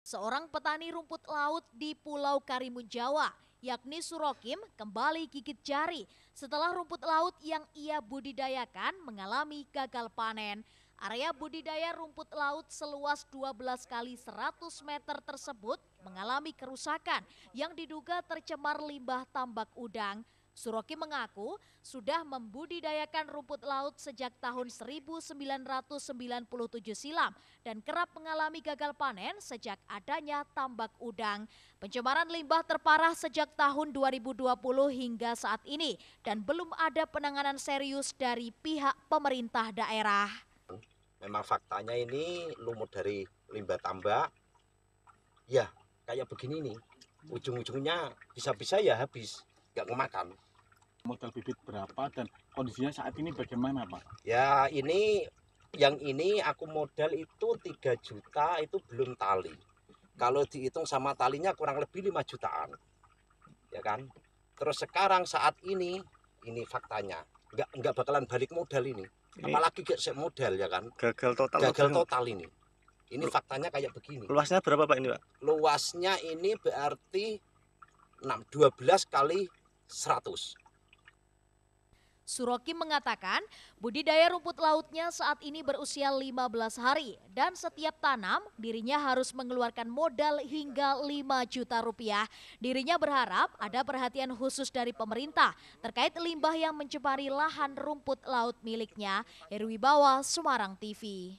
Seorang petani rumput laut di Pulau Karimun Jawa, yakni Surokim, kembali gigit jari setelah rumput laut yang ia budidayakan mengalami gagal panen. Area budidaya rumput laut seluas 12 kali 100 meter tersebut mengalami kerusakan yang diduga tercemar limbah tambak udang. Suroki mengaku sudah membudidayakan rumput laut sejak tahun 1997 silam dan kerap mengalami gagal panen sejak adanya tambak udang. Pencemaran limbah terparah sejak tahun 2020 hingga saat ini dan belum ada penanganan serius dari pihak pemerintah daerah. Memang faktanya ini lumut dari limbah tambak. Ya, kayak begini nih. Ujung-ujungnya bisa-bisa ya habis nggak kemakan modal bibit berapa dan kondisinya saat ini bagaimana Pak? Ya ini yang ini aku modal itu 3 juta itu belum tali kalau dihitung sama talinya kurang lebih 5 jutaan ya kan terus sekarang saat ini ini faktanya nggak nggak bakalan balik modal ini, ini apalagi gesek modal ya kan gagal total gagal total ini ini Lu, faktanya kayak begini luasnya berapa pak ini pak luasnya ini berarti enam dua belas kali 100. Suroki mengatakan budidaya rumput lautnya saat ini berusia 15 hari dan setiap tanam dirinya harus mengeluarkan modal hingga 5 juta rupiah. Dirinya berharap ada perhatian khusus dari pemerintah terkait limbah yang mencemari lahan rumput laut miliknya. Erwi Bawa, Semarang TV.